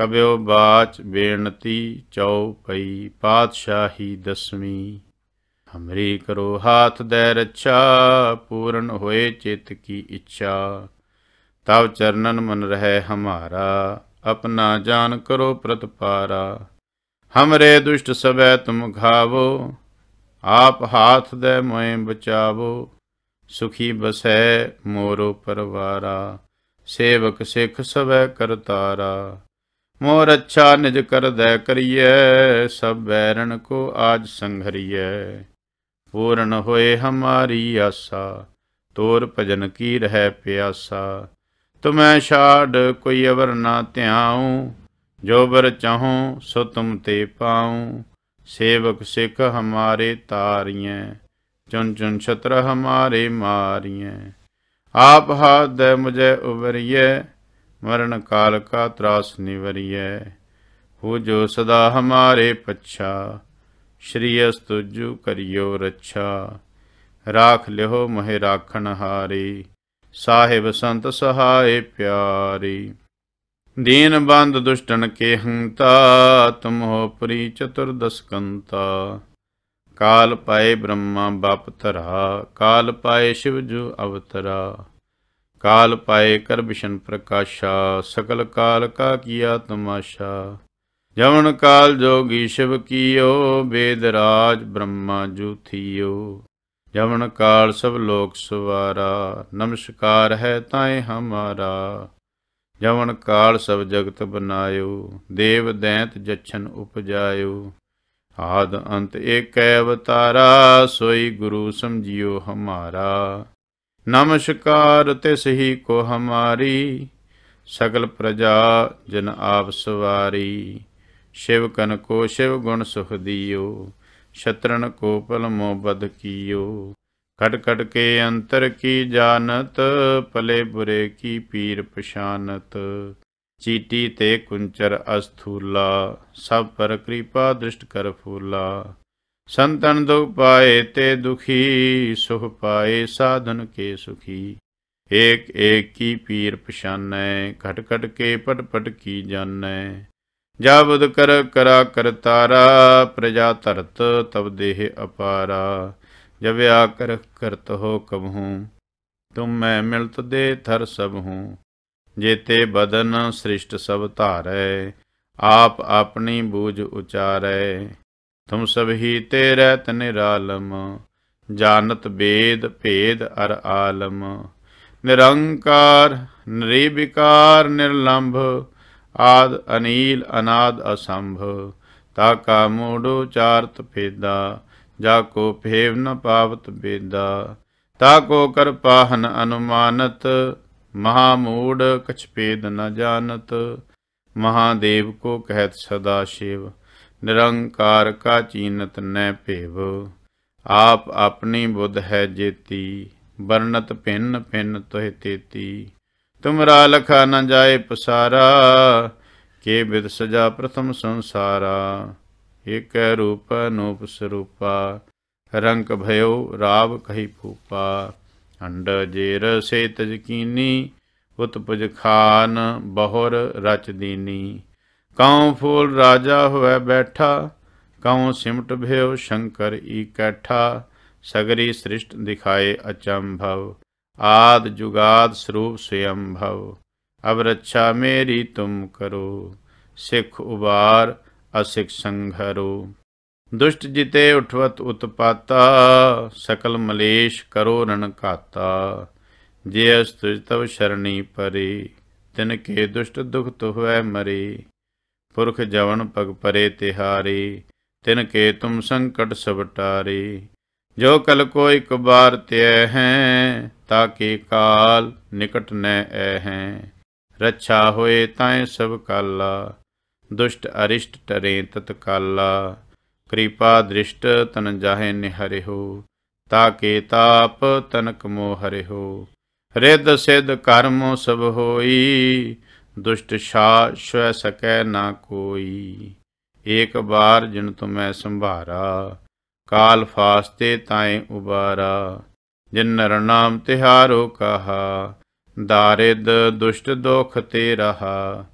ਕਬਿਓ ਬਾਚ ਬੇਨਤੀ ਚਉ ਪਈ ਪਾਤਸ਼ਾਹੀ ਦਸਵੀਂ ਹਮਰੀ ਕਰੋ ਹਾਥ ਦੇ ਰੱਛਾ ਪੂਰਨ ਹੋਏ ਚਿਤ ਕੀ ਇੱਛਾ ਤਵ ਚਰਨਨ ਮਨ ਰਹੇ ਹਮਾਰਾ ਆਪਣਾ ਜਾਨ ਕਰੋ ਪ੍ਰਤਪਾਰਾ ਹਮਰੇ ਦੁਸ਼ਟ ਸਭੈ ਤੁਮ ਘਾਵੋ ਆਪ ਹਾਥ ਦੇ ਮੋਏ ਬਚਾਵੋ ਸੁਖੀ ਬਸੈ ਮੋਰੋ ਪਰਵਾਰਾ ਸੇਵਕ ਸਿਖ ਸਭੈ ਕਰਤਾਰਾ ਮੋਹ ਰੱਛਾ ਨਿਜ ਕਰਦੈ ਕਰੀਐ ਸਭ ਬੈਰਣ ਕੋ ਆਜ ਸੰਘਰੀਐ ਪੂਰਨ ਹੋਏ ਹਮਾਰੀ ਆਸਾ ਤੋਰ ਭਜਨ ਕੀ ਰਹਿ ਪਿਆਸਾ ਤੁਮੈ ਛਾੜ ਕੋਈ ਅਵਰ ਨਾ ਧਿਆਉ ਜੋ ਬਰ ਚਾਹਉ ਸੋ ਤੁਮ ਤੇ ਪਾਉ ਸੇਵਕ ਸਿਖ ਹਮਾਰੇ ਤਾਰੀਐ ਚੁਨ ਚੁਨ ਛਤਰ ਹਮਾਰੇ ਮਾਰੀਐ ਆਪ ਹਾਦ ਮੁਝੇ ਉਵਰੀਐ ਮਰਨ ਕਾਲ ਕਾ ਤਰਾਸ ਨਿਵਰੀਐ ਹੋ ਜੋ ਸਦਾ ਹਮਾਰੇ ਪੱਛਾ ਸ਼੍ਰੀ ਅਸਤੁਜੂ ਕਰਿਓ ਰੱਛਾ ਰਾਖ ਲਿਹੋ ਮਹਿ ਰਾਖਣ ਹਾਰੀ ਸਾਹਿਬ ਸੰਤ ਸਹਾਏ ਪਿਆਰੀ ਦੀਨ ਬੰਦ ਦੁਸ਼ਟਨ ਕੇ ਹੰਤਾ ਤੁਮ ਹੋ ਪ੍ਰੀ ਦਸਕੰਤਾ ਕਾਲ ਪਾਏ ਬ੍ਰਹਮਾ ਬਪ ਧਰਾ ਕਾਲ ਪਾਏ ਸ਼ਿਵ ਜੂ ਅਵਤਰਾ ਕਾਲ ਪਾਏ ਕਰਬਿਸ਼ਨ ਪ੍ਰਕਾਸ਼ਾ ਸਕਲ ਕਾਲ ਕਾ ਕੀਆ ਤਮਾਸ਼ਾ ਜਵਨ ਕਾਲ ਜੋਗੀ ਸ਼ਿਵ ਕੀਓ ਬੇਦ ਰਾਜ ਬ੍ਰਹਮਾ ਜੂਥੀਓ ਜਵਨ ਕਾਲ ਸਭ ਲੋਕ ਸਵਾਰਾ ਨਮਸਕਾਰ ਹੈ ਤਾਏ ਹਮਾਰਾ ਜਵਨ ਕਾਲ ਸਭ ਜਗਤ ਬਨਾਇਓ ਦੇਵ ਦੈਂਤ ਜਛਨ ਉਪਜਾਇਓ ਆਦ ਅੰਤ ਏਕੈ ਅਵਤਾਰਾ ਸੋਈ ਗੁਰੂ ਸਮਝਿਓ ਹਮਾਰਾ ਨਮਸਕਾਰ ਤਿਸ ਹੀ ਕੋ ਹਮਾਰੀ ਸਗਲ ਪ੍ਰਜਾ ਜਨ ਆਪ ਸਵਾਰੀ ਸ਼ਿਵ ਕਨ ਕੋ ਸ਼ਿਵ ਗੁਣ ਸੁਖ ਦਿਓ ਛਤਰਨ ਕੋ ਪਲ ਮੋ ਬਦ ਕੀਓ ਕਟ ਕਟ ਕੇ ਅੰਤਰ ਕੀ ਜਾਣਤ ਪਲੇ ਬੁਰੇ ਕੀ ਪੀਰ ਪਛਾਨਤ ਚੀਟੀ ਤੇ ਕੁੰਚਰ ਅਸਥੂਲਾ ਸਭ ਪਰ ਕਿਰਪਾ ਦ੍ਰਿਸ਼ਟ ਕਰ ਫੂਲਾ ਸੰਤਨ ਦੁਖ ਪਾਏ ਤੇ ਦੁਖੀ ਸੁਖ ਪਾਏ ਸਾਧਨ ਕੇ ਸੁਖੀ ਏਕ ਏਕ ਕੀ ਪੀਰ ਪਛਾਨੈ ਘਟ ਘਟ ਕੇ ਪਟ ਪਟ ਕੀ ਜਾਣੈ ਜਾਬਦ ਕਰ ਕਰਾ ਕਰਤਾਰਾ ਪ੍ਰਜਾ ਧਰਤ ਤਬ ਦੇਹ ਅਪਾਰਾ ਜਬ ਆ ਕਰ ਕਰਤ ਹੋ ਕਬਹੂ ਤੁਮ ਮੈਂ ਮਿਲਤ ਦੇ ਥਰ ਸਭ ਹੂੰ ਜੇਤੇ ਬਦਨ ਸ੍ਰਿਸ਼ਟ ਸਭ ਧਾਰੈ ਆਪ ਆਪਣੀ ਬੂਝ ਉਚਾਰੈ ਤੁਮ ਸਭ ਹੀ ਤੇ ਰਹਿਤ ਨਿਰਾਲਮ ਜਾਨਤ ਬੇਦ ਭੇਦ ਅਰ ਆਲਮ ਨਿਰੰਕਾਰ ਨਿਰਵਿਕਾਰ ਨਿਰਲੰਭ ਆਦ ਅਨੀਲ ਅਨਾਦ ਅਸੰਭ ਤਾ ਕਾ ਮੂੜੋ ਚਾਰਤ ਫੇਦਾ ਜਾ ਕੋ ਫੇਵ ਨ ਪਾਵਤ ਬੇਦਾ ਤਾ ਕੋ ਕਰ ਪਾਹਨ ਅਨੁਮਾਨਤ ਮਹਾ ਮੂੜ ਕਛ ਪੇਦ ਨ ਜਾਣਤ ਮਹਾਦੇਵ ਕੋ ਕਹਿਤ ਸਦਾ ਸ਼ਿਵ ਨਿਰੰਕਾਰ ਕਾ ਚੀਨਤ ਨੈ ਭੇਵ ਆਪ ਆਪਣੀ ਬੁੱਧ ਹੈ ਜੇਤੀ ਵਰਣਤ ਪਿੰਨ ਪਿੰਨ ਤੋਹਿ ਤੇਤੀ ਤੁਮਰਾ ਲਖਾ ਨ ਜਾਏ ਪਸਾਰਾ ਕੇ ਬਿਦ ਸਜਾ ਪ੍ਰਥਮ ਸੰਸਾਰਾ ਇਕ ਰੂਪ ਅਨੂਪ ਸਰੂਪਾ ਰੰਕ ਭਇਓ ਰਾਵ ਕਹੀ ਫੂਪਾ ਅੰਡ ਜੇਰ ਸੇ ਤਜਕੀਨੀ ਉਤਪਜ ਖਾਨ ਬਹੁਰ ਰਚ ਦੀਨੀ ਕਉ ਫੂਲ ਰਾਜਾ ਹੋਇ ਬੈਠਾ ਕਉ ਸਿਮਟ ਭਇਓ ਸ਼ੰਕਰ ਇਕੱਠਾ ਸਗਰੀ ਸ੍ਰਿਸ਼ਟ ਦਿਖਾਏ ਅਚੰਭਵ ਆਦ ਜੁਗਾਦ ਸਰੂਪ ਸਯੰਭਵ ਅਬ ਰੱਛਾ ਮੇਰੀ ਤੁਮ ਕਰੋ ਸਿਖ ਉਬਾਰ ਅਸਿਖ ਸੰਘਰੋ ਦੁਸ਼ਟ ਜਿਤੇ ਉਠਵਤ ਉਤਪਾਤਾ ਸਕਲ ਮਲੇਸ਼ ਕਰੋ ਰਣ ਘਾਤਾ ਜੇ ਅਸਤੁਜ ਤਵ ਸ਼ਰਣੀ ਪਰੇ ਤਿਨ ਕੇ ਦੁਸ਼ਟ ਦੁਖ ਹੋਵੇ ਮਰੇ ਪੁਰਖ ਜਵਨ ਪਗ ਪਰੇ ਤਿਹਾਰੀ ਤਿਨ ਕੇ ਤੁਮ ਸੰਕਟ ਸਭ ਜੋ ਕਲ ਕੋ ਇਕ ਬਾਰ ਤਿਐ ਹੈ ਤਾਂ ਕੇ ਕਾਲ ਨਿਕਟ ਨੈ ਐ ਹੈ ਰੱਛਾ ਹੋਏ ਤੈ ਸਭ ਕਾਲਾ ਦੁਸ਼ਟ ਅਰਿਸ਼ਟ ਟਰੇ ਤਤ ਕਾਲਾ ਕਿਰਪਾ ਦ੍ਰਿਸ਼ਟ ਤਨ ਜਾਹੇ ਨਿਹਰਿਓ ਤਾ ਕੇ ਤਾਪ ਤਨਕ ਮੋਹ ਹੋ ਰਿੱਧ ਸਿੱਧ ਕਰਮ ਸਭ ਹੋਈ ਦੁਸ਼ਟ ਛਾ ਸ਼ਵੈ ਸਕੈ ਨਾ ਕੋਈ ਏਕ ਬਾਰ ਜਿਨ ਤੁਮੈ ਸੰਭਾਰਾ ਕਾਲ ਫਾਸਤੇ ਤਾਏ ਉਬਾਰਾ ਜਿਨ ਨਰਨਾਮ ਤਿਹਾਰੋ ਕਹਾ ਦਾਰਿਦ ਦੁਸ਼ਟ ਦੁਖ ਤੇ ਰਹਾ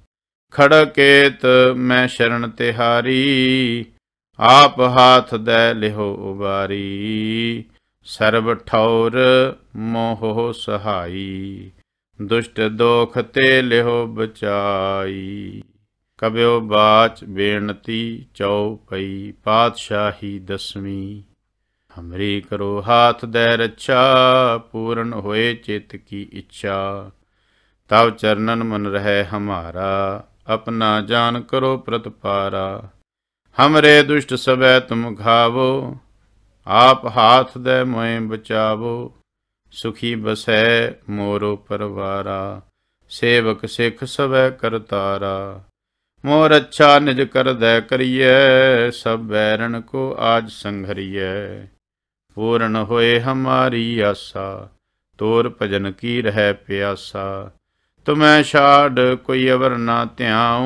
ਖੜਕੇਤ ਮੈਂ ਸ਼ਰਨ ਤਿਹਾਰੀ ਆਪ ਹਾਥ ਦੇ ਲਿਹੋ ਉਬਾਰੀ ਸਰਬ ਠੌਰ ਮੋਹ ਸਹਾਈ ਦੁਸ਼ਟ ਦੋਖ ਤੇ ਲਿਹੋ ਬਚਾਈ ਕਬਿਓ ਬਾਚ ਬੇਨਤੀ ਚਉ ਪਈ ਪਾਤਸ਼ਾਹੀ ਦਸਵੀਂ ਹਮਰੀ ਕਰੋ ਹਾਥ ਦੇ ਰੱਛਾ ਪੂਰਨ ਹੋਏ ਚਿਤ ਕੀ ਇੱਛਾ ਤਵ ਚਰਨਨ ਮਨ ਰਹੇ ਹਮਾਰਾ ਆਪਣਾ ਜਾਨ ਕਰੋ ਪ੍ਰਤਪਾਰਾ ਹਮਰੇ ਦੁਸ਼ਟ ਸਭੈ ਤੁਮ ਖਾਵੋ ਆਪ ਹਾਥ ਦੇ ਮੋਏ ਬਚਾਵੋ ਸੁਖੀ ਬਸੈ ਮੋਰੋ ਪਰਵਾਰਾ ਸੇਵਕ ਸਿਖ ਸਵੈ ਕਰਤਾਰਾ ਮੋਰ ਅੱਛਾ ਨਿਜ ਕਰਦੈ ਕਰੀਐ ਸਭ ਬੈਰਣ ਕੋ ਆਜ ਸੰਘਰੀਐ ਪੂਰਨ ਹੋਏ ਹਮਾਰੀ ਆਸਾ ਤੋਰ ਭਜਨ ਕੀ ਰਹਿ ਪਿਆਸਾ ਤੁਮੈ ਛਾੜ ਕੋਈ ਅਵਰ ਨਾ ਧਿਆਉ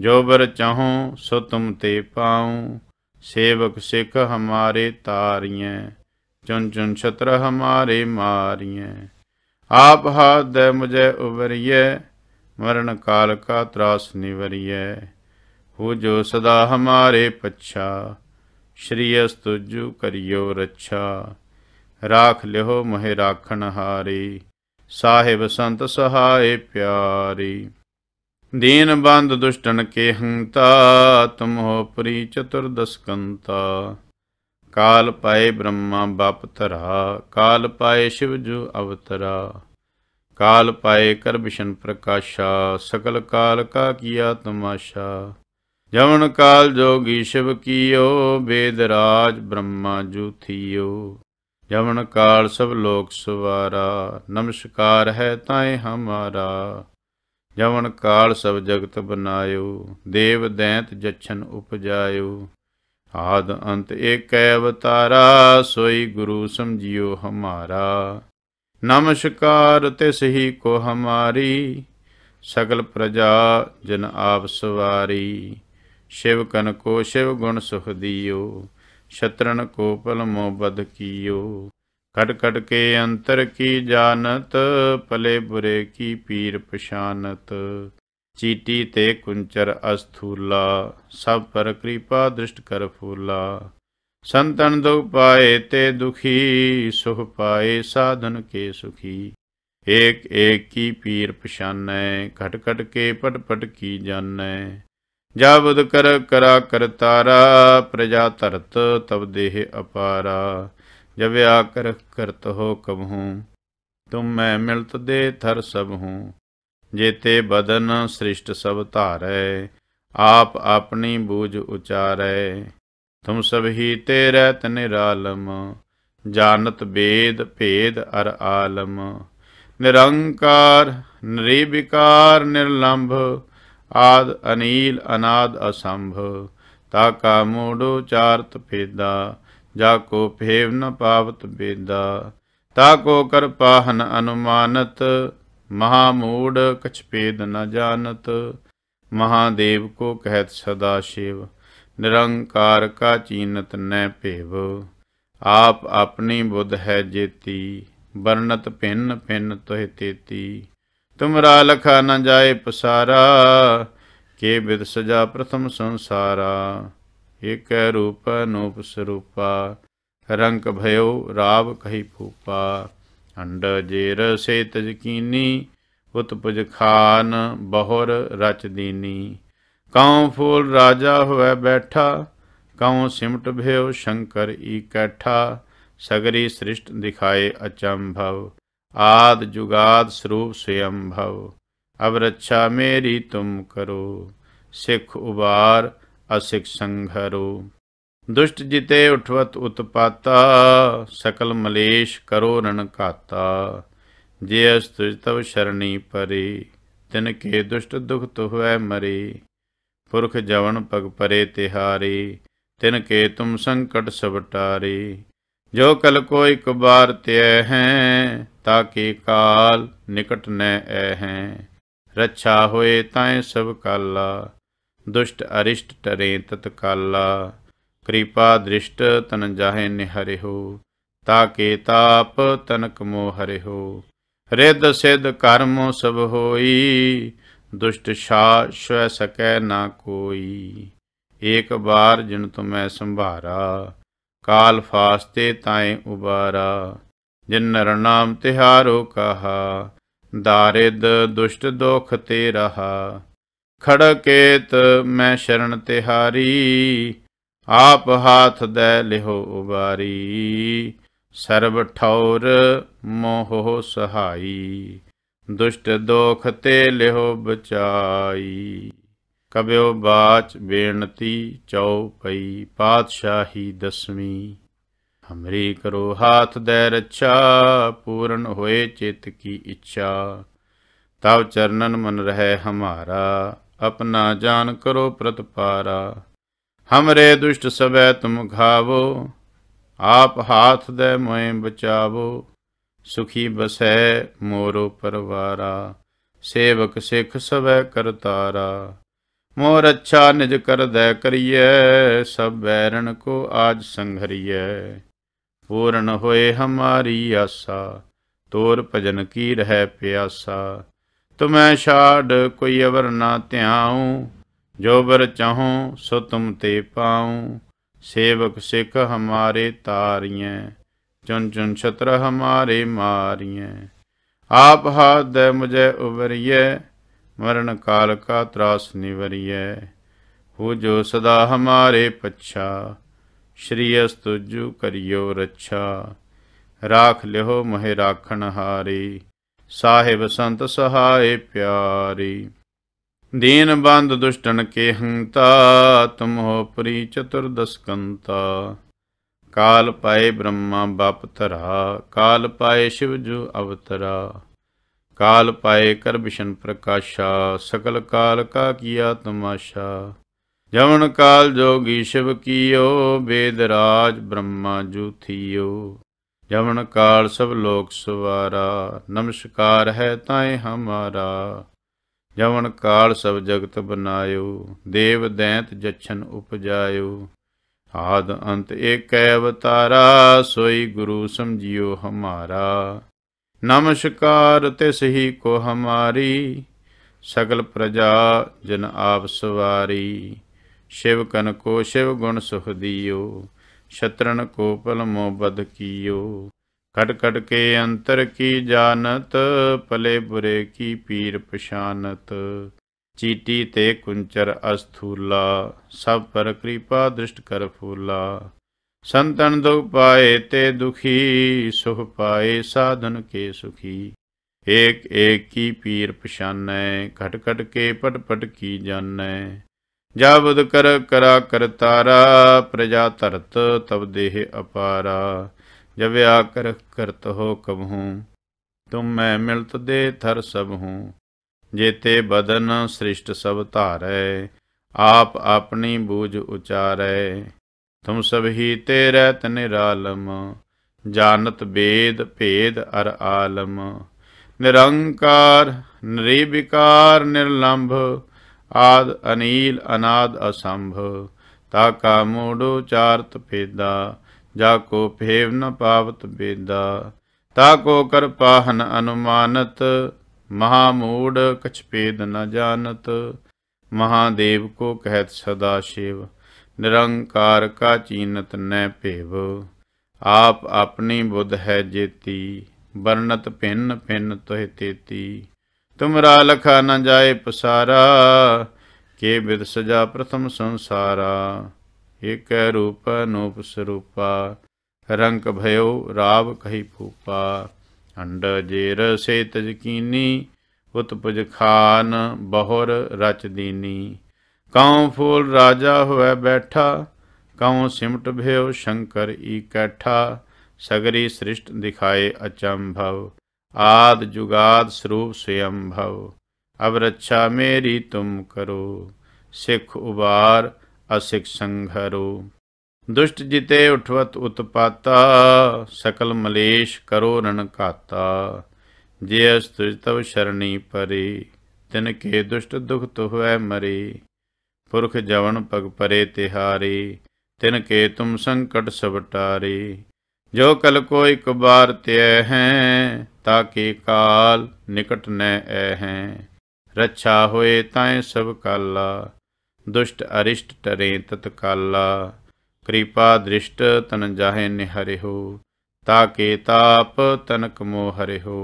ਜੋ ਬਰ ਚਾਹਉ ਸੋ ਤੁਮ ਤੇ ਪਾਉ ਸੇਵਕ ਸਿਖ ਹਮਾਰੇ ਤਾਰੀਐ ਚੁਨ ਚੁਨ ਛਤਰ ਹਮਾਰੇ ਮਾਰੀਏ ਆਪ ਹਾਦ ਮੁਝੇ ਉਬਰੀਏ ਮਰਨ ਕਾਲ ਕਾ ਤਰਾਸ ਨਿਵਰੀਏ ਹੋ ਜੋ ਸਦਾ ਹਮਾਰੇ ਪੱਛਾ ਸ਼੍ਰੀ ਅਸਤੁਜੂ ਕਰਿਓ ਰੱਛਾ ਰਾਖ ਲਿਓ ਮਹਿ ਰਾਖਣ ਹਾਰੀ ਸਾਹਿਬ ਸੰਤ ਸਹਾਏ ਪਿਆਰੀ ਦੀਨ ਬੰਦ ਦੁਸ਼ਟਨ ਕੇ ਹੰਤਾ ਤੁਮ ਹੋ ਪ੍ਰੀ ਚਤੁਰ ਦਸਕੰਤਾ ਕਾਲ ਪਾਏ ਬ੍ਰਹਮਾ ਬਪ ਧਰਾ ਕਾਲ ਪਾਏ ਸ਼ਿਵ ਜੋ ਅਵਤਰਾ ਕਾਲ ਪਾਏ ਕਰਬਿਸ਼ਨ ਪ੍ਰਕਾਸ਼ਾ ਸਕਲ ਕਾਲ ਕਾ ਕੀਆ ਤਮਾਸ਼ਾ ਜਵਨ ਕਾਲ ਜੋਗੀ ਸ਼ਿਵ ਕੀਓ ਬੇਦਰਾਜ ਬ੍ਰਹਮਾ ਥੀਓ ਜਵਨ ਕਾਲ ਸਭ ਲੋਕ ਸਵਾਰਾ ਨਮਸਕਾਰ ਹੈ ਤਾਏ ਹਮਾਰਾ ਜਵਨ ਕਾਲ ਸਭ ਜਗਤ ਬਨਾਇਓ ਦੇਵ ਦੈਂਤ ਜਛਨ ਉਪਜਾਇਓ ਆਦ ਅੰਤ ਏਕੈ ਅਵਤਾਰਾ ਸੋਈ ਗੁਰੂ ਸਮਝਿਓ ਹਮਾਰਾ ਨਮਸਕਾਰ ਤਿਸ ਹੀ ਕੋ ਹਮਾਰੀ ਸਗਲ ਪ੍ਰਜਾ ਜਨ ਆਪ ਸਵਾਰੀ ਸ਼ਿਵ ਕਨ ਕੋ ਸ਼ਿਵ ਗੁਣ ਸੁਖ ਦਿਓ ਛਤਰਨ ਕੋ ਪਲ ਮੋ ਬਦ ਕੀਓ ਕਟ ਕਟ ਕੇ ਅੰਤਰ ਕੀ ਜਾਣਤ ਪਲੇ ਬੁਰੇ ਕੀ ਪੀਰ ਪਛਾਨਤ ਚੀਟੀ ਤੇ ਕੁੰਚਰ ਅਸਥੂਲਾ ਸਭ ਪਰ ਕਿਰਪਾ ਦ੍ਰਿਸ਼ਟ ਕਰ ਫੂਲਾ ਸੰਤਨ ਦੁਖ ਪਾਏ ਤੇ ਦੁਖੀ ਸੁਖ ਪਾਏ ਸਾਧਨ ਕੇ ਸੁਖੀ ਏਕ ਏਕ ਕੀ ਪੀਰ ਪਛਾਨੈ ਘਟ ਘਟ ਕੇ ਪਟ ਪਟ ਕੀ ਜਾਣੈ ਜਾਬਦ ਕਰ ਕਰਾ ਕਰਤਾਰਾ ਪ੍ਰਜਾ ਧਰਤ ਤਬ ਦੇਹ ਅਪਾਰਾ ਜਬ ਆਕਰ ਕਰਤ ਹੋ ਕਬਹੂ ਤੁਮ ਮੈਂ ਮਿਲਤ ਦੇ ਥਰ ਸਭ ਹੂੰ ਜੇਤੇ ਬਦਨ ਸ੍ਰਿਸ਼ਟ ਸਭ ਧਾਰੈ ਆਪ ਆਪਣੀ ਬੂਝ ਉਚਾਰੈ ਤੁਮ ਸਭ ਹੀ ਤੇ ਰਹਿਤ ਨਿਰਾਲਮ ਜਾਣਤ ਬੇਦ ਭੇਦ ਅਰ ਆਲਮ ਨਿਰੰਕਾਰ ਨਿਰਵਿਕਾਰ ਨਿਰਲੰਭ ਆਦ ਅਨੀਲ ਅਨਾਦ ਅਸੰਭ ਤਾ ਕਾ ਮੂੜੋ ਚਾਰਤ ਭੇਦਾ ਜਾ ਕੋ ਭੇਵ ਨ ਪਾਵਤ ਬੇਦਾ ਤਾ ਕੋ ਕਰ ਪਾਹਨ ਅਨੁਮਾਨਤ ਮਹਾ ਮੂੜ ਕਛ ਪੇਦ ਨ ਜਾਣਤ ਮਹਾਦੇਵ ਕੋ ਕਹਿਤ ਸਦਾ ਸ਼ਿਵ ਨਿਰੰਕਾਰ ਕਾ ਚੀਨਤ ਨੈ ਭੇਵ ਆਪ ਆਪਣੀ ਬੁੱਧ ਹੈ ਜੇਤੀ ਵਰਣਤ ਪਿੰਨ ਪਿੰਨ ਤੋਹਿ ਤੇਤੀ ਤੁਮਰਾ ਲਖਾ ਨ ਜਾਏ ਪਸਾਰਾ ਕੇ ਬਿਦ ਸਜਾ ਪ੍ਰਥਮ ਸੰਸਾਰਾ ਇਕ ਰੂਪ ਅਨੂਪ ਸਰੂਪਾ ਰੰਗ ਭਇਓ ਰਾਵ ਕਹੀ ਫੂਪਾ ਹੰਡ ਜੇਰ ਸੇਤ ਜਕੀਨੀ ਉਤਪਜ ਖਾਨ ਬਹੁਰ ਰਚ ਦੀਨੀ ਕਉ ਫੂਲ ਰਾਜਾ ਹੋਵੇ ਬੈਠਾ ਕਉ ਸਿਮਟ ਭਿਓ ਸ਼ੰਕਰ ਈ ਕੈਠਾ ਸਗਰੀ ਸ੍ਰਿਸ਼ਟ ਦਿਖਾਏ ਅਚੰਭਵ ਆਦ ਜੁਗਾਦ ਸਰੂਪ ਸਯੰ ਭਵ ਅਬ ਰੱਛਾ ਮੇਰੀ ਤੁਮ ਕਰੋ ਸਿਖ ਉਬਾਰ ਅਸਿਖ ਸੰਘਰੋ ਦੁਸ਼ਟ ਜਿਤੇ ਉਠਵਤ ਉਤਪਾਤਾ ਸਕਲ ਮਲੇਸ਼ ਕਰੋ ਰਣਕਾਤਾ ਜੇ ਅਸ ਤੁਜ ਤਵ ਸ਼ਰਣੀ ਪਰੇ ਤਿਨ ਕੇ ਦੁਸ਼ਟ ਦੁਖ ਤੁਹੈ ਮਰੇ ਪੁਰਖ ਜਵਨ ਪਗ ਪਰੇ ਤਿਹਾਰੇ ਤਿਨ ਕੇ ਤੁਮ ਸੰਕਟ ਸਭ ਟਾਰੇ ਜੋ ਕਲ ਕੋ ਇਕ ਬਾਰ ਤਿਐ ਹੈ ਤਾਂ ਕੇ ਕਾਲ ਨਿਕਟ ਨੈ ਐ ਹੈ ਰੱਛਾ ਹੋਏ ਤੈ ਸਭ ਕਾਲਾ ਦੁਸ਼ਟ ਅਰਿਸ਼ਟ ਟਰੇ ਤਤਕਾਲਾ कृपा दृष्ट तन जाहे निहरिहो ताके ताप तनक मोहरिहो ਰਿੱਧ ਸਿੱਧ ਕਰਮ ਸਭ ਹੋਈ ਦੁਸ਼ਟ ਸ਼ਾ ਸ਼ਵੈ ਸਕੈ ਨਾ ਕੋਈ ਏਕ ਬਾਰ ਜਿਨ ਤੁਮੈ ਸੰਭਾਰਾ ਕਾਲ ਫਾਸਤੇ ਤਾਏ ਉਬਾਰਾ ਜਿਨ ਨਰ ਨਾਮ ਤਿਹਾਰੋ ਕਹਾ ਦਾਰਿਦ ਦੁਸ਼ਟ ਦੋਖ ਤੇ ਰਹਾ ਖੜਕੇਤ ਮੈਂ ਸ਼ਰਨ ਤਿਹਾਰੀ ਆਪ ਹਾਥ ਦੈ ਲਿਹੋ ਉਬਾਰੀ ਸਰਬ ਠੌਰ ਮੋਹ ਸਹਾਈ ਦੁਸ਼ਟ ਦੋਖ ਤੇ ਲਿਹੋ ਬਚਾਈ ਕਬਿਓ ਬਾਚ ਬੇਨਤੀ ਚਉ ਪਈ ਪਾਤਸ਼ਾਹੀ ਦਸਵੀਂ ਹਮਰੀ ਕਰੋ ਹਾਥ ਦੈ ਰੱਛਾ ਪੂਰਨ ਹੋਏ ਚਿਤ ਕੀ ਇੱਛਾ ਤਵ ਚਰਨਨ ਮਨ ਰਹੇ ਹਮਾਰਾ ਆਪਣਾ ਜਾਨ ਕਰੋ ਪ੍ਰਤਪਾਰਾ ਹਮਰੇ ਦੁਸ਼ਟ ਸਭੈ ਤੁਮ ਘਾਵੋ ਆਪ ਹਾਥ ਦੇ ਮੋਇ ਬਚਾਵੋ ਸੁਖੀ ਬਸੈ ਮੋਰੋ ਪਰਵਾਰਾ ਸੇਵਕ ਸਿਖ ਸਵੈ ਕਰਤਾਰਾ ਮੋਰ ਅੱਛਾ ਨਿਜ ਕਰਦੈ ਕਰੀਐ ਸਭ ਬੈਰਣ ਕੋ ਆਜ ਸੰਘਰੀਐ ਪੂਰਨ ਹੋਏ ਹਮਾਰੀ ਆਸਾ ਤੋਰ ਭਜਨ ਕੀ ਰਹਿ ਪਿਆਸਾ ਤੁਮੈ ਛਾੜ ਕੋਈ ਅਵਰ ਨਾ ਧਿਆਉ ਜੋ ਬਰ ਚਾਹੂੰ ਸੋ ਤੁਮ ਤੇ ਪਾਉ ਸੇਵਕ ਸਿੱਖ ਹਮਾਰੇ ਤਾਰੀਐ ਚੁਨ ਚੁਨ ਛਤਰ ਹਮਾਰੇ ਮਾਰੀਐ ਆਪ ਹਾਦ ਦੇ ਮੁਝੇ ਉਬਰੀਐ ਮਰਨ ਕਾਲ ਕਾ ਤਰਾਸ ਨਿਵਰੀਐ ਹੋ ਜੋ ਸਦਾ ਹਮਾਰੇ ਪੱਛਾ ਸ਼੍ਰੀ ਅਸਤੁਜੂ ਕਰਿਓ ਰੱਛਾ ਰਾਖ ਲਿਓ ਮਹਿ ਰਾਖਣ ਹਾਰੀ ਸਾਹਿਬ ਸੰਤ ਸਹਾਏ ਪਿਆਰੀ ਦੀਨ ਬੰਦ ਦੁਸ਼ਟਨ ਕੇ ਹੰਤਾ ਤੁਮ ਹੋ ਪ੍ਰੀ ਚਤੁਰਦਸਕੰਤਾ ਕਾਲ ਪਾਏ ਬ੍ਰਹਮਾ ਬਪ ਧਰਾ ਕਾਲ ਪਾਏ ਸ਼ਿਵ ਜੋ ਅਵਤਰਾ ਕਾਲ ਪਾਏ ਕਰਬਿਸ਼ਨ ਪ੍ਰਕਾਸ਼ਾ ਸਕਲ ਕਾਲ ਕਾ ਕੀਆ ਤਮਾਸ਼ਾ ਜਵਨ ਕਾਲ ਜੋਗੀ ਸ਼ਿਵ ਕੀਓ ਬੇਦ ਰਾਜ ਬ੍ਰਹਮਾ ਜੂਥੀਓ ਜਵਨ ਕਾਲ ਸਭ ਲੋਕ ਸਵਾਰਾ ਨਮਸਕਾਰ ਹੈ ਤਾਏ ਹਮਾਰਾ ਜਵਨ ਕਾਲ ਸਭ ਜਗਤ ਬਨਾਇਓ ਦੇਵ ਦੈਂਤ ਜਛਨ ਉਪਜਾਇਓ ਆਦ ਅੰਤ ਏਕੈ ਅਵਤਾਰਾ ਸੋਈ ਗੁਰੂ ਸਮਝਿਓ ਹਮਾਰਾ ਨਮਸਕਾਰ ਤਿਸ ਹੀ ਕੋ ਹਮਾਰੀ ਸਗਲ ਪ੍ਰਜਾ ਜਨ ਆਪ ਸਵਾਰੀ ਸ਼ਿਵ ਕਨ ਕੋ ਸ਼ਿਵ ਗੁਣ ਸੁਖ ਦਿਓ ਛਤਰਨ ਕੋ ਪਲਮੋ ਬਦ ਕੀਓ ਕਟ ਕਟ ਕੇ ਅੰਤਰ ਕੀ ਜਾਣਤ ਪਲੇ ਬੁਰੇ ਕੀ ਪੀਰ ਪਛਾਨਤ ਚੀਟੀ ਤੇ ਕੁੰਚਰ ਅਸਥੂਲਾ ਸਭ ਪਰ ਕਿਰਪਾ ਦ੍ਰਿਸ਼ਟ ਕਰ ਫੂਲਾ ਸੰਤਨ ਦੁਖ ਪਾਏ ਤੇ ਦੁਖੀ ਸੁਖ ਪਾਏ ਸਾਧਨ ਕੇ ਸੁਖੀ ਏਕ ਏਕ ਕੀ ਪੀਰ ਪਛਾਨੈ ਘਟ ਘਟ ਕੇ ਪਟ ਪਟ ਕੀ ਜਾਣੈ ਜਾਬਦ ਕਰ ਕਰਾ ਕਰਤਾਰਾ ਪ੍ਰਜਾ ਧਰਤ ਤਬ ਦੇਹ ਅਪਾਰਾ ਜਬ ਆਕਰ ਕਰਤ ਹੋ ਕਬਹੂੰ ਤੁਮ ਮੈਂ ਮਿਲਤ ਦੇ ਥਰ ਸਭ ਹੂੰ ਜੇਤੇ ਬਦਨ ਸ੍ਰਿਸ਼ਟ ਸਭ ਧਾਰੈ ਆਪ ਆਪਣੀ ਬੂਝ ਉਚਾਰੈ ਤੁਮ ਸਭ ਹੀ ਤੇ ਰਹਿਤ ਨਿਰਾਲਮ ਜਾਨਤ ਬੇਦ ਭੇਦ ਅਰ ਆਲਮ ਨਿਰੰਕਾਰ ਨਿਰਵਿਕਾਰ ਨਿਰਲੰਭ ਆਦ ਅਨੀਲ ਅਨਾਦ ਅਸੰਭ ਤਾ ਕਾ ਮੂੜੂ ਚਾਰਤ ਪੇਦਾ ਜਾ ਕੋ ਫੇਵ ਨ ਪਾਵਤ ਬੇਦਾ ਤਾ ਕੋ ਕਰ ਅਨੁਮਾਨਤ ਮਹਾ ਮੂੜ ਕਛ ਪੇਦ ਨ ਜਾਣਤ ਮਹਾਦੇਵ ਕੋ ਕਹਿਤ ਸਦਾ ਸ਼ਿਵ ਨਿਰੰਕਾਰ ਕਾ ਚੀਨਤ ਨੈ ਭੇਵ ਆਪ ਆਪਣੀ ਬੁੱਧ ਹੈ ਜੇਤੀ ਵਰਨਤ ਭਿੰਨ ਭਿੰਨ ਤੋਹਿ ਤੇਤੀ ਤੁਮਰਾ ਲਖਾ ਨ ਜਾਏ ਪਸਾਰਾ ਕੇ ਬਿਦ ਸਜਾ ਪ੍ਰਥਮ ਸੰਸਾਰਾ ਏਕੈ ਰੂਪ ਅਨੂਪ ਸਰੂਪਾ ਰੰਕ ਭਇਓ ਰਾਵ ਕਹੀ ਫੂਪਾ ਅੰਡ ਜੇਰ ਸੇ ਤਜਕੀਨੀ ਉਤਪਜ ਖਾਨ ਬਹੁਰ ਰਚ ਦੀਨੀ ਕਉ ਫੂਲ ਰਾਜਾ ਹੋਵੇ ਬੈਠਾ ਕਉ ਸਿਮਟ ਭਇਓ ਸ਼ੰਕਰ ਇਕੱਠਾ ਸਗਰੀ ਸ੍ਰਿਸ਼ਟ ਦਿਖਾਏ ਅਚੰਭਵ ਆਦ ਜੁਗਾਦ ਸਰੂਪ ਸਯੰਭਵ ਅਬ ਰੱਛਾ ਮੇਰੀ ਤੁਮ ਕਰੋ ਸਿੱਖ ਉਬਾਰ ਅਸਿਕ ਸੰਘਰੋ ਦੁਸ਼ਟ ਜਿਤੇ ਉਠਵਤ ਉਤਪਾਤਾ ਸਕਲ ਮਲੇਸ਼ ਕਰੋ ਰਣਕਾਤਾ ਜੇ ਅਸ ਤੁਜ ਤਵ ਸ਼ਰਣੀ ਪਰੇ ਤਿਨ ਕੇ ਦੁਸ਼ਟ ਦੁਖ ਹੋਇ ਮਰੇ ਪੁਰਖ ਜਵਨ ਪਗ ਪਰੇ ਤਿਹਾਰੇ ਤਿਨ ਕੇ ਤੁਮ ਸੰਕਟ ਸਭ ਟਾਰੇ ਜੋ ਕਲ ਕੋ ਇਕ ਬਾਰ ਤੈ ਹੈ ਤਾ ਕੇ ਕਾਲ ਨਿਕਟ ਨੈ ਐ ਹੈ ਰੱਛਾ ਹੋਏ ਤਾਂ ਸਭ ਕਾਲਾ ਦੁਸ਼ਟ ਅਰਿਸ਼ਟ ਟਰੇ ਤਤਕਾਲਾ ਕਿਰਪਾ ਦ੍ਰਿਸ਼ਟ ਤਨ ਜਾਹੇ ਨਿਹਰਿਓ ਤਾ ਕੇ ਤਾਪ ਤਨਕ ਮੋ ਹਰਿਓ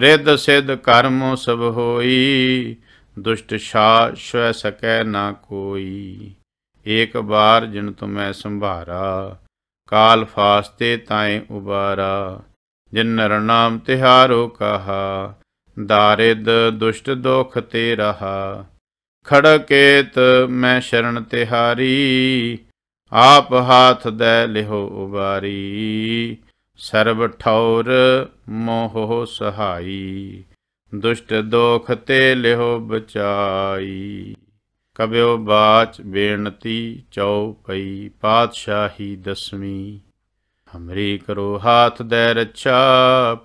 ਰਿੱਧ ਸਿੱਧ ਕਰਮ ਸਭ ਹੋਈ ਦੁਸ਼ਟ ਛਾ ਸ਼ਵੈ ਸਕੈ ਨਾ ਕੋਈ ਏਕ ਬਾਰ ਜਿਨ ਤੁਮੈ ਸੰਭਾਰਾ ਕਾਲ ਫਾਸਤੇ ਤਾਏ ਉਬਾਰਾ ਜਿਨ ਨਰ ਨਾਮ ਤਿਹਾਰੋ ਕਹਾ ਦਾਰਿਦ ਦੁਸ਼ਟ ਦੋਖ ਤੇ ਰਹਾ ਖੜਕੇਤ ਮੈਂ ਸ਼ਰਨ ਤਿਹਾਰੀ ਆਪ ਹਾਥ ਦੈ ਲਿਹੋ ਉਬਾਰੀ ਸਰਬ ਠੌਰ ਮੋਹ ਸਹਾਈ ਦੁਸ਼ਟ ਦੋਖ ਤੇ ਲਿਹੋ ਬਚਾਈ ਕਬਿਓ ਬਾਚ ਬੇਨਤੀ ਚਉ ਪਈ ਪਾਤਸ਼ਾਹੀ ਦਸਵੀਂ ਹਮਰੀ ਕਰੋ ਹਾਥ ਦੈ ਰੱਛਾ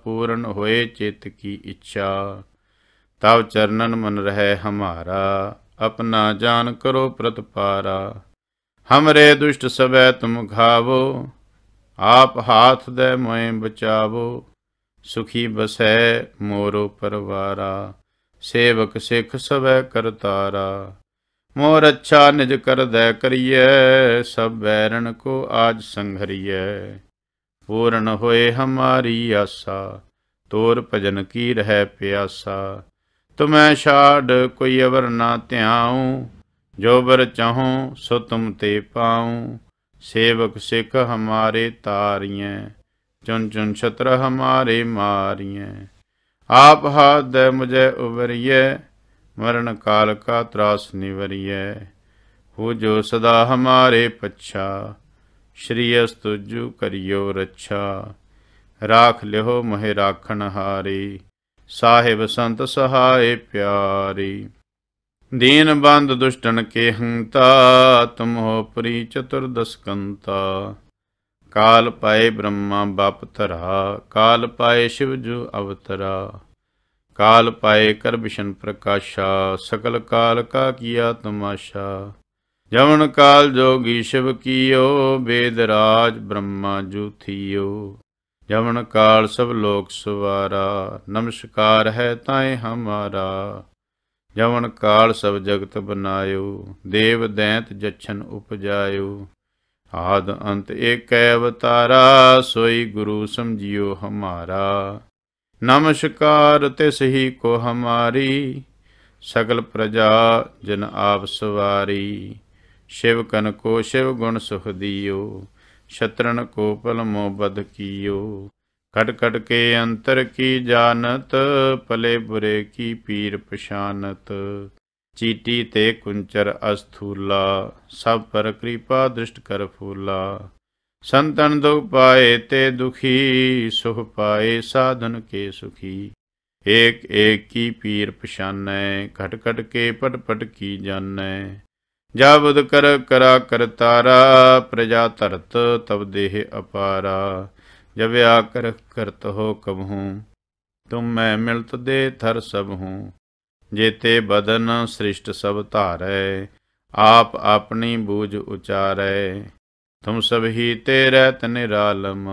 ਪੂਰਨ ਹੋਏ ਚਿਤ ਕੀ ਇੱਛਾ ਤਵ ਚਰਨਨ ਮਨ ਰਹੇ ਹਮਾਰਾ ਆਪਣਾ ਜਾਨ ਕਰੋ ਪ੍ਰਤਪਾਰਾ ਹਮਰੇ ਦੁਸ਼ਟ ਸਭੈ ਤੁਮ ਖਾਵੋ ਆਪ ਹਾਥ ਦੇ ਮੋਏ ਬਚਾਵੋ ਸੁਖੀ ਬਸੈ ਮੋਰੋ ਪਰਵਾਰਾ ਸੇਵਕ ਸਿਖ ਸਵੈ ਕਰਤਾਰਾ ਮੋਰ ਅੱਛਾ ਨਿਜ ਕਰਦੈ ਕਰੀਐ ਸਭ ਬੈਰਣ ਕੋ ਆਜ ਸੰਘਰੀਐ ਪੂਰਨ ਹੋਏ ਹਮਾਰੀ ਆਸਾ ਤੋਰ ਭਜਨ ਕੀ ਰਹਿ ਪਿਆਸਾ ਤੁਮੈ ਛਾੜ ਕੋਈ ਅਵਰ ਨਾ ਧਿਆਉ ਜੋ ਚਾਹਉ ਸੋ ਤੁਮ ਤੇ ਪਾਉ ਸੇਵਕ ਸਿਖ ਹਮਾਰੇ ਤਾਰੀਐ ਚੁਨ ਚੁਨ ਛਤਰ ਹਮਾਰੇ ਮਾਰੀਐ ਆਪ ਹਾਦ ਮੁਝੇ ਉਬਰੀਐ ਮਰਨ ਕਾਲ ਕਾ ਤਰਾਸ ਨਿਵਰੀਐ ਹੋ ਜੋ ਸਦਾ ਹਮਾਰੇ ਪੱਛਾ ਸ਼੍ਰੀ ਅਸਤੁਜੂ ਕਰਿਓ ਰੱਛਾ ਰਾਖ ਲਿਓ ਮਹਿ ਰਾਖਣ ਹਾਰੀ ਸਾਹਿਬ ਸੰਤ ਸਹਾਏ ਪਿਆਰੀ ਦੀਨ ਬੰਦ ਦੁਸ਼ਟਨ ਕੇ ਹੰਤਾ ਤੁਮ ਹੋ ਪ੍ਰੀ ਦਸਕੰਤਾ ਕਾਲ ਪਾਏ ਬ੍ਰਹਮਾ ਬਪ ਧਰਾ ਕਾਲ ਪਾਏ ਸ਼ਿਵ ਜੋ ਅਵਤਰਾ ਕਾਲ ਪਾਏ ਕਰਬਿਸ਼ਨ ਪ੍ਰਕਾਸ਼ਾ ਸਕਲ ਕਾਲ ਕਾ ਕੀਆ ਤਮਾਸ਼ਾ ਜਵਨ ਕਾਲ ਜੋਗੀ ਸ਼ਿਵ ਕੀਓ ਬੇਦਰਾਜ ਬ੍ਰਹਮਾ ਬ੍ਰਹਮਾ ਜੂਥੀਓ ਜਮਨ ਕਾਲ ਸਭ ਲੋਕ ਸਵਾਰਾ ਨਮਸਕਾਰ ਹੈ ਤਾਏ ਹਮਾਰਾ ਜਮਨ ਕਾਲ ਸਭ ਜਗਤ ਬਨਾਇਓ ਦੇਵ ਦੈਂਤ ਜਛਨ ਉਪਜਾਇਓ ਆਦ ਅੰਤ ਏਕੈ ਅਵਤਾਰਾ ਸੋਈ ਗੁਰੂ ਸਮਝਿਓ ਹਮਾਰਾ ਨਮਸਕਾਰ ਤਿਸ ਹੀ ਕੋ ਹਮਾਰੀ ਸਗਲ ਪ੍ਰਜਾ ਜਨ ਆਪ ਸਵਾਰੀ ਸ਼ਿਵ ਕਨ ਕੋ ਸ਼ਿਵ ਗੁਣ ਸੁਖ ਦਿਓ ਛਤਰਨ ਕੋਪਲ ਮੋ ਬਦ ਕੀਓ ਖਟ ਖਟ ਕੇ ਅੰਤਰ ਕੀ ਜਾਣਤ ਪਲੇ ਬੁਰੇ ਕੀ ਪੀਰ ਪਛਾਨਤ ਚੀਟੀ ਤੇ ਕੁੰਚਰ ਅਸਥੂਲਾ ਸਭ ਪਰ ਕਿਰਪਾ ਦ੍ਰਿਸ਼ਟ ਕਰ ਫੂਲਾ ਸੰਤਨ ਦੁਖ ਪਾਏ ਤੇ ਦੁਖੀ ਸੁਖ ਪਾਏ ਸਾਧਨ ਕੇ ਸੁਖੀ ਏਕ ਏਕ ਕੀ ਪੀਰ ਪਛਾਨੈ ਘਟ ਘਟ ਕੇ ਪਟ ਪਟ ਕੀ ਜਾਣੈ ਜਬਦ ਕਰ ਕਰਾ ਕਰਤਾਰਾ ਪ੍ਰਜਾ ਧਰਤ ਤਬ ਦੇਹ ਅਪਾਰਾ ਜਬਿਆ ਕਰ ਕਰਤ ਹੋ ਕਬਹੂ ਤੁਮ ਮੈਂ ਮਿਲਤ ਦੇ ਥਰ ਸਭ ਹੂੰ ਜੇਤੇ ਬਦਨ ਸ੍ਰਿਸ਼ਟ ਸਭ ਧਾਰੈ ਆਪ ਆਪਣੀ ਬੂਝ ਉਚਾਰੈ ਤੁਮ ਸਭ ਹੀ ਤੇ ਰਹਿਤ ਨਿਰਾਲਮ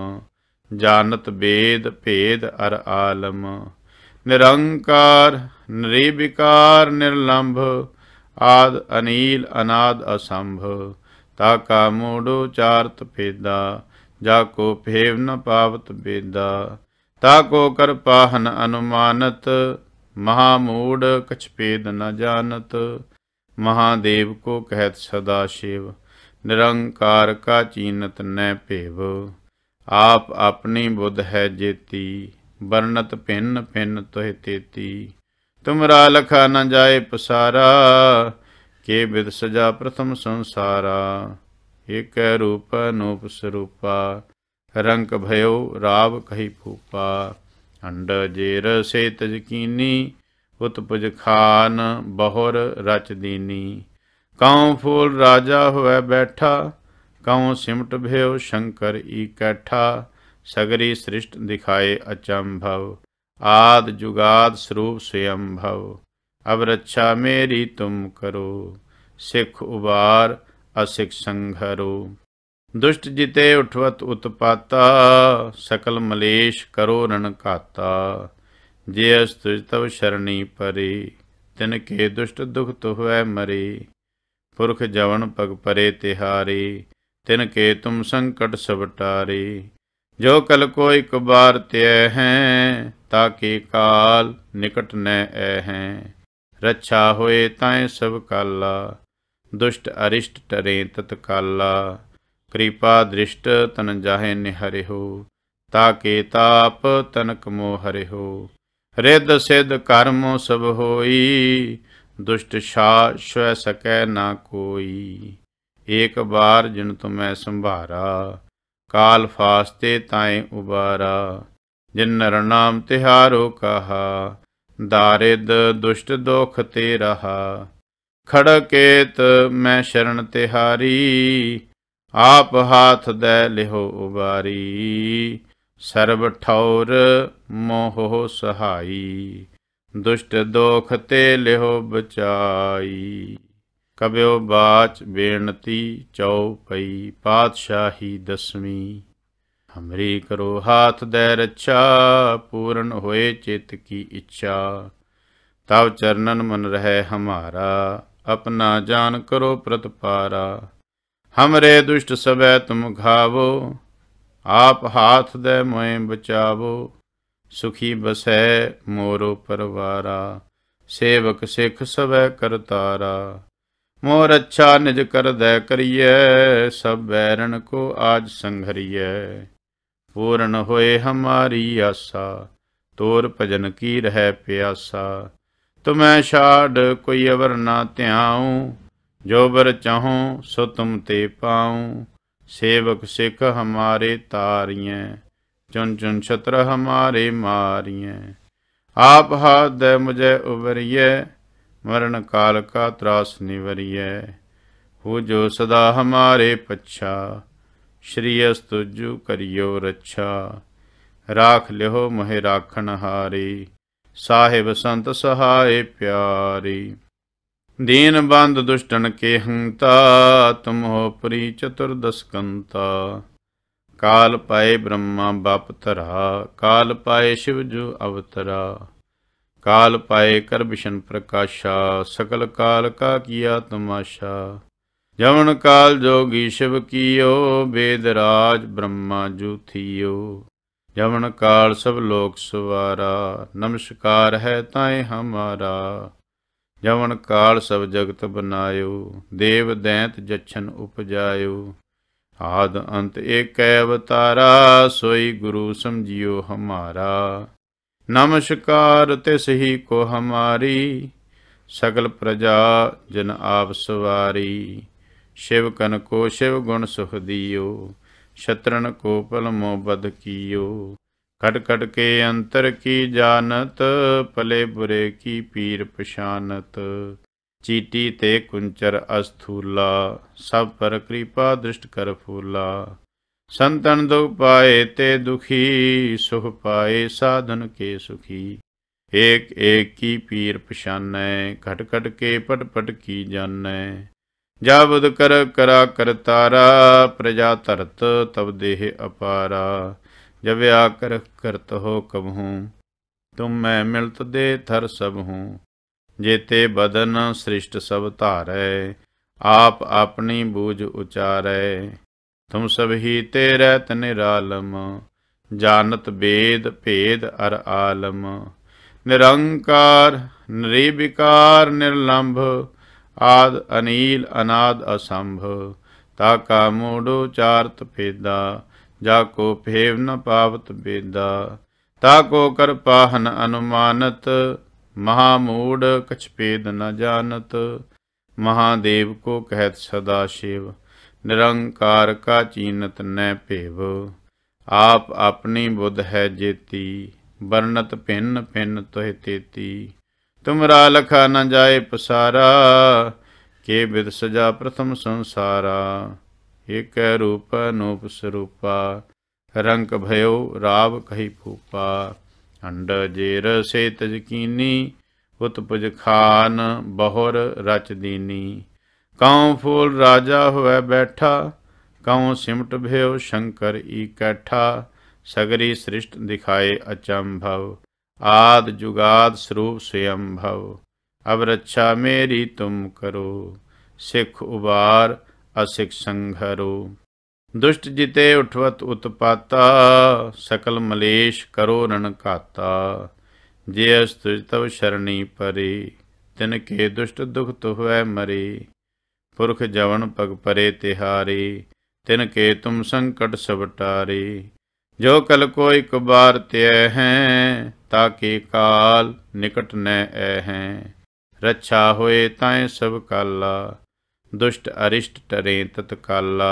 ਜਾਨਤ ਬੇਦ ਭੇਦ ਅਰ ਆਲਮ ਨਿਰੰਕਾਰ ਨਿਰਵਿਕਾਰ ਨਿਰਲੰਭ ਆਦ ਅਨੀਲ ਅਨਾਦ ਅਸੰਭ ਤਾ ਕਾ ਮੂੜੋ ਚਾਰਤ ਫੇਦਾ ਜਾ ਕੋ ਫੇਵ ਨ ਪਾਵਤ ਬੇਦਾ ਤਾ ਕੋ ਕਰ ਪਾਹਨ ਅਨੁਮਾਨਤ ਮਹਾ ਮੂੜ ਕਛ ਪੇਦ ਨ ਜਾਣਤ ਮਹਾਦੇਵ ਕੋ ਕਹਿਤ ਸਦਾ ਸ਼ਿਵ ਨਿਰੰਕਾਰ ਕਾ ਚੀਨਤ ਨੈ ਭੇਵ ਆਪ ਆਪਣੀ ਬੁੱਧ ਹੈ ਜੇਤੀ ਵਰਣਤ ਪਿੰਨ ਪਿੰਨ ਤੋਹਿ ਤੇਤੀ ਤੁਮਰਾ ਲਖਾ ਨ ਜਾਏ ਪਸਾਰਾ ਕੇ ਬਿਦ ਸਜਾ ਪ੍ਰਥਮ ਸੰਸਾਰਾ ਏਕ ਰੂਪ ਅਨੂਪ ਸਰੂਪਾ ਰੰਗ ਭਇਓ ਰਾਵ ਕਹੀ ਫੂਪਾ ਅੰਡ ਜੇਰ ਸੇ ਤਜਕੀਨੀ ਉਤਪਜ ਖਾਨ ਬਹੁਰ ਰਚ ਦੀਨੀ ਕਉ ਫੂਲ ਰਾਜਾ ਹੋਵੇ ਬੈਠਾ ਕਉ ਸਿਮਟ ਭਇਓ ਸ਼ੰਕਰ ਈ ਕੈਠਾ ਸਗਰੀ ਸ੍ਰਿਸ਼ਟ ਦਿਖਾਏ ਅਚੰਭਵ आद जुगाद स्वरूप स्वयं भव अब रक्षा मेरी तुम करो सिख उबार असिख संघरो ਦੁਸ਼ਟ ਜਿਤੇ ਉਠਵਤ ਉਤਪਾਤਾ ਸਕਲ ਮਲੇਸ਼ ਕਰੋ ਰਣਕਾਤਾ ਜੇ ਅਸ ਤੁਜ ਤਵ ਸ਼ਰਣੀ ਪਰੇ ਤਿਨ ਕੇ ਦੁਸ਼ਟ ਦੁਖ ਤੁਹੈ ਮਰੇ ਪੁਰਖ ਜਵਨ ਪਗ ਪਰੇ ਤਿਹਾਰੇ ਤਿਨ ਕੇ ਤੁਮ ਸੰਕਟ ਸਭ ਟਾਰੇ ਜੋ ਕਲ ਕੋ ਇੱਕ ਬਾਰ ਤੈ ਹੈ ਤਾ ਕੇ ਕਾਲ ਨਿਕਟ ਨੈ ਐ ਹੈ ਰੱਛਾ ਹੋਏ ਤੈ ਸਭ ਕਾਲਾ ਦੁਸ਼ਟ ਅਰਿਸ਼ਟ ਟਰੇ ਤਤ ਕਾਲਾ ਕਿਰਪਾ ਦ੍ਰਿਸ਼ਟ ਤਨ ਜਾਹੇ ਤਾ ਕੇ ਤਾਪ ਤਨਕ ਮੋ ਹਰਿਓ ਰਿੱਧ ਸਿੱਧ ਕਰਮ ਸਭ ਹੋਈ ਦੁਸ਼ਟ ਛਾ ਸ਼ਵੈ ਸਕੈ ਨਾ ਕੋਈ ਏਕ ਬਾਰ ਜਿਨ ਤੁਮੈ ਸੰਭਾਰਾ ਕਾਲ ਫਾਸਤੇ ਤਾਏ ਉਬਾਰਾ ਜਿਨ ਨਰ ਨਾਮ ਤਿਹਾਰੋ ਕਹਾ ਦਾਰਿਦ ਦੁਸ਼ਟ ਦੋਖ ਤੇ ਰਹਾ ਖੜਕੇਤ ਮੈਂ ਸ਼ਰਨ ਤਿਹਾਰੀ ਆਪ ਹਾਥ ਦੇ ਲਿਹੋ ਉਬਾਰੀ ਸਰਬ ਠੌਰ ਮੋਹ ਸਹਾਈ ਦੁਸ਼ਟ ਦੋਖ ਤੇ ਲਿਹੋ ਬਚਾਈ ਕਬਿਓ ਬਾਚ ਬੇਨਤੀ ਚਉ ਪਈ ਪਾਤਸ਼ਾਹੀ ਦਸਵੀਂ ਹਮਰੀ ਕਰੋ ਹਾਥ ਦੇ ਰੱਛਾ ਪੂਰਨ ਹੋਏ ਚਿਤ ਕੀ ਇੱਛਾ ਤਵ ਚਰਨਨ ਮਨ ਰਹੇ ਹਮਾਰਾ ਆਪਣਾ ਜਾਨ ਕਰੋ ਪ੍ਰਤਪਾਰਾ ਹਮਰੇ ਦੁਸ਼ਟ ਸਭੈ ਤੁਮ ਘਾਵੋ ਆਪ ਹਾਥ ਦੇ ਮੋਏ ਬਚਾਵੋ ਸੁਖੀ ਬਸੈ ਮੋਰੋ ਪਰਵਾਰਾ ਸੇਵਕ ਸਿਖ ਸਭੈ ਕਰਤਾਰਾ ਮੋਰ ਅੱਛਾ ਨਿਜ ਕਰਦੈ ਕਰੀਐ ਸਭ ਬੈਰਣ ਕੋ ਆਜ ਸੰਘਰੀਐ ਪੂਰਨ ਹੋਏ ਹਮਾਰੀ ਆਸਾ ਤੋਰ ਭਜਨ ਕੀ ਰਹਿ ਪਿਆਸਾ ਤੁਮੈ ਛਾੜ ਕੋਈ ਅਵਰ ਨਾ ਧਿਆਉ ਜੋਬਰ ਚਾਹਉ ਸੋ ਤੁਮ ਤੇ ਪਾਉ ਸੇਵਕ ਸਿਖ ਹਮਾਰੇ ਤਾਰੀਐ ਚੁਨ ਚੁਨ ਛਤਰ ਹਮਾਰੇ ਮਾਰੀਐ ਆਪ ਹਾਦ ਮੁਝੇ ਉਬਰੀਐ ਮਰਨ ਕਾਲ ਕਾ ਤਰਾਸ ਨਿਵਰੀਐ ਹੋ ਜੋ ਸਦਾ ਹਮਾਰੇ ਪਛਾ ਸ਼੍ਰੀ ਅਸਤੁਜੂ ਕਰਿਓ ਰੱਛਾ ਰਾਖ ਲਿਓ ਮਹਿ ਰਾਖਣ ਹਾਰੀ ਸਾਹਿਬ ਸੰਤ ਸਹਾਏ ਪਿਆਰੀ ਦੀਨ ਬੰਦ ਦੁਸ਼ਟਨ ਕੇ ਹੰਤਾ ਤੁਮ ਹੋ ਪ੍ਰੀ ਚਤੁਰਦਸਕੰਤਾ ਕਾਲ ਪਾਏ ਬ੍ਰਹਮਾ ਬਾਪ ਧਰਾ ਕਾਲ ਪਾਏ ਸ਼ਿਵ ਜੋ ਅਵਤਰਾ ਕਾਲ ਪਾਏ ਕਰਬਿਸ਼ਨ ਪ੍ਰਕਾਸ਼ਾ ਸਕਲ ਕਾਲ ਕਾ ਕੀਆ ਤਮਾਸ਼ਾ ਜਮਨ ਕਾਲ ਜੋਗੀ ਸ਼ਿਵ ਕੀਓ ਬੇਦ ਰਾਜ ਬ੍ਰਹਮਾ ਜੂਥੀਓ ਜਮਨ ਕਾਲ ਸਭ ਲੋਕ ਸਵਾਰਾ ਨਮਸਕਾਰ ਹੈ ਤਾਏ ਹਮਾਰਾ ਜਮਨ ਕਾਲ ਸਭ ਜਗਤ ਬਨਾਇਓ ਦੇਵ ਦੈਂਤ ਜਛਨ ਉਪਜਾਇਓ ਆਦ ਅੰਤ ਏਕੈ ਅਵਤਾਰਾ ਸੋਈ ਗੁਰੂ ਸਮਝਿਓ ਹਮਾਰਾ ਨਮਸਕਾਰ ਤਿਸ ਹੀ ਕੋ ਹਮਾਰੀ ਸਗਲ ਪ੍ਰਜਾ ਜਨ ਆਪ ਸਵਾਰੀ ਸ਼ਿਵ ਕਨ ਕੋ ਸ਼ਿਵ ਗੁਣ ਸੁਖ ਦਿਓ ਸ਼ਤਰਨ ਕੋ ਪਲਮੋ ਬਦ ਕੀਓ ਖਟ ਖਟ ਕੇ ਅੰਤਰ ਕੀ ਜਾਣਤ ਭਲੇ ਬੁਰੇ ਕੀ ਪੀਰ ਪਛਾਨਤ ਚੀਟੀ ਤੇ ਕੁੰਚਰ ਅਸਥੂਲਾ ਸਭ ਪਰ ਕਿਰਪਾ ਦ੍ਰਿਸ਼ਟ ਕਰ ਫੂਲਾ ਸੰਤਨ ਦੁਖ ਪਾਏ ਤੇ ਦੁਖੀ ਸੁਖ ਪਾਏ ਸਾਧਨ ਕੇ ਸੁਖੀ ਏਕ ਏਕ ਕੀ ਪੀਰ ਪਛਾਨੈ ਘਟ ਘਟ ਕੇ ਪਟ ਪਟ ਕੀ ਜਾਣੈ ਜਾਬਦ ਕਰ ਕਰਾ ਕਰਤਾਰਾ ਪ੍ਰਜਾ ਧਰਤ ਤਬ ਦੇਹ ਅਪਾਰਾ ਜਵਿਆ ਕਰ ਕਰਤ ਹੋ ਕਬਹੂ ਤੁਮ ਮੈਂ ਮਿਲਤ ਦੇ ਥਰ ਸਭ ਹੂੰ ਜੇਤੇ ਬਦਨ ਸ੍ਰਿਸ਼ਟ ਸਭ ਧਾਰੈ ਆਪ ਆਪਣੀ ਬੂਝ ਉਚਾਰੈ ਤੁਮ ਸਭ ਹੀ ਤੇ ਰਹਿਤ ਨਿਰਾਲਮ ਜਾਨਤ ਬੇਦ ਭੇਦ ਅਰ ਆਲਮ ਨਿਰੰਕਾਰ ਨਿਰਵਿਕਾਰ ਨਿਰਲੰਭ ਆਦ ਅਨੀਲ ਅਨਾਦ ਅਸੰਭ ਤਾ ਕਾ ਮੋੜੋ ਚਾਰਤ ਫੇਦਾ ਜਾ ਕੋ ਫੇਵ ਨ ਪਾਵਤ ਬੇਦਾ ਤਾ ਕੋ ਕਰ ਪਾਹਨ ਅਨੁਮਾਨਤ ਮਹਾ ਮੂੜ ਕਛ ਪੇਦ ਨ ਜਾਣਤ ਮਹਾਦੇਵ ਕੋ ਕਹਿਤ ਸਦਾ ਸ਼ਿਵ ਨਿਰੰਕਾਰ ਕਾ ਚੀਨਤ ਨੈ ਭੇਵ ਆਪ ਆਪਣੀ ਬੁੱਧ ਹੈ ਜੇਤੀ ਵਰਨਤ ਪਿੰਨ ਪਿੰਨ ਤੋਹਿ ਤੇਤੀ ਤੁਮਰਾ ਲਖਾ ਨ ਜਾਏ ਪਸਾਰਾ ਕੇ ਬਿਦ ਸਜਾ ਪ੍ਰਥਮ ਸੰਸਾਰਾ ਏਕੈ ਰੂਪ ਅਨੂਪ ਸਰੂਪਾ ਰੰਗ ਭਇਓ ਰਾਵ ਕਹੀ ਫੂਪਾ ਅੰਡ ਜੇਰ ਸੇ ਤਜਕੀਨੀ ਉਤਪਜ ਖਾਨ ਬਹੁਰ ਰਚ ਦੀਨੀ ਕਉ ਫੂਲ ਰਾਜਾ ਹੋਵੇ ਬੈਠਾ ਕਉ ਸਿਮਟ ਭਇਓ ਸ਼ੰਕਰ ਈ ਕੈਠਾ ਸਗਰੀ ਸ੍ਰਿਸ਼ਟ ਦਿਖਾਏ ਅਚੰਭਵ आद जुगाद स्वरूप स्वयं भव अब रक्षा मेरी तुम करो सिख उबार असिख संघरो ਦੁਸ਼ਟ ਜਿਤੇ ਉਠਵਤ ਉਤਪਾਤਾ ਸਕਲ ਮਲੇਸ਼ ਕਰੋ ਰਣਕਾਤਾ ਜੇ ਅਸ ਤੁਜ ਤਵ ਸ਼ਰਣੀ ਪਰੇ ਤਿਨ ਕੇ ਦੁਸ਼ਟ ਦੁਖ ਤੁਹੈ ਮਰੇ ਪੁਰਖ ਜਵਨ ਪਗ ਪਰੇ ਤਿਹਾਰੇ ਤਿਨ ਕੇ ਤੁਮ ਸੰਕਟ ਸਭ ਟਾਰੇ ਜੋ ਕਲ ਕੋਈ ਕਬਾਰ ਤਿਐ ਹੈ ਤਾਕੇ ਕਾਲ ਨਿਕਟ ਨੈ ਐ ਹੈ ਰੱਛਾ ਹੋਏ ਤੈ ਸਭ ਕਾਲਾ ਦੁਸ਼ਟ ਅਰਿਸ਼ਟ ਟਰੇ ਤਤ ਕਾਲਾ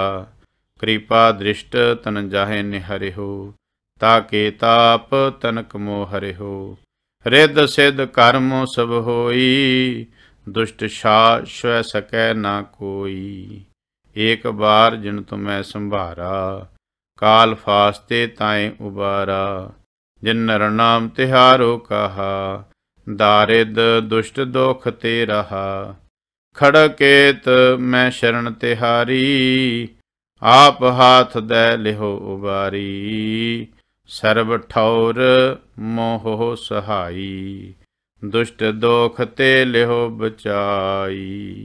ਕਿਰਪਾ ਦ੍ਰਿਸ਼ਟ ਤਨ ਜਾਹੇ ਤਾਂ ਤਾਕੇ ਤਾਪ ਤਨਕ ਮੋ ਹਰਿਓ ਰਿੱਧ ਸਿੱਧ ਕਰਮ ਸਭ ਹੋਈ ਦੁਸ਼ਟ ਸ਼ਾ ਸ਼ਵੈ ਸਕੈ ਨਾ ਕੋਈ ਏਕ ਬਾਰ ਜਿਨ ਤੁਮੈ ਸੰਭਾਰਾ ਕਾਲ ਫਾਸਤੇ ਤਾਏ ਉਬਾਰਾ ਜਿਨ ਨਰਨਾਮ ਤਿਹਾਰੋ ਕਹਾ ਦਾਰਿਦ ਦੁਸ਼ਟ ਦੋਖ ਤੇ ਰਹਾ ਖੜਕੇਤ ਮੈਂ ਸ਼ਰਨ ਤਿਹਾਰੀ ਆਪ ਹਾਥ ਦੇ ਲਿਹੋ ਉਬਾਰੀ ਸਰਬ ਠੌਰ ਮੋਹ ਸਹਾਈ ਦੁਸ਼ਟ ਦੋਖ ਤੇ ਲਿਹੋ ਬਚਾਈ